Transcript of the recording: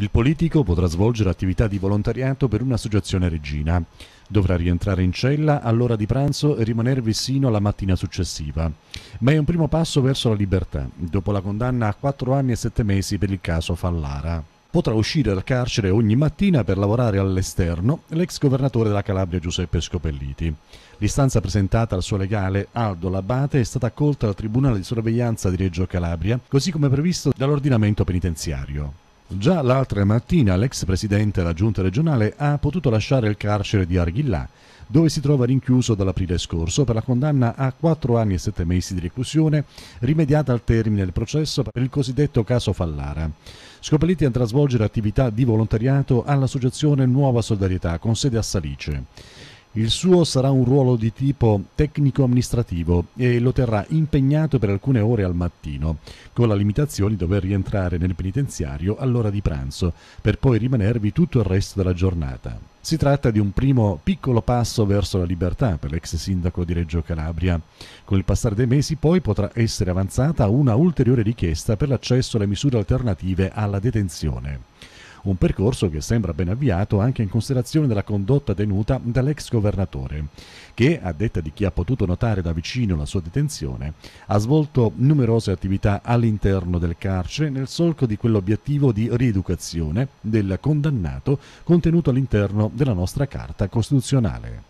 Il politico potrà svolgere attività di volontariato per un'associazione regina. Dovrà rientrare in cella all'ora di pranzo e rimanervi sino alla mattina successiva. Ma è un primo passo verso la libertà, dopo la condanna a 4 anni e 7 mesi per il caso Fallara. Potrà uscire dal carcere ogni mattina per lavorare all'esterno l'ex governatore della Calabria Giuseppe Scopelliti. L'istanza presentata al suo legale Aldo Labate è stata accolta dal Tribunale di sorveglianza di Reggio Calabria, così come previsto dall'ordinamento penitenziario. Già l'altra mattina l'ex presidente della giunta regionale ha potuto lasciare il carcere di Arghillà, dove si trova rinchiuso dall'aprile scorso per la condanna a 4 anni e 7 mesi di reclusione, rimediata al termine del processo per il cosiddetto caso Fallara. Scopelliti andrà a svolgere attività di volontariato all'associazione Nuova Solidarietà con sede a Salice. Il suo sarà un ruolo di tipo tecnico-amministrativo e lo terrà impegnato per alcune ore al mattino, con la limitazione di dover rientrare nel penitenziario all'ora di pranzo, per poi rimanervi tutto il resto della giornata. Si tratta di un primo piccolo passo verso la libertà per l'ex sindaco di Reggio Calabria. Con il passare dei mesi poi potrà essere avanzata una ulteriore richiesta per l'accesso alle misure alternative alla detenzione un percorso che sembra ben avviato anche in considerazione della condotta tenuta dall'ex governatore, che, a detta di chi ha potuto notare da vicino la sua detenzione, ha svolto numerose attività all'interno del carcere nel solco di quell'obiettivo di rieducazione del condannato contenuto all'interno della nostra Carta Costituzionale.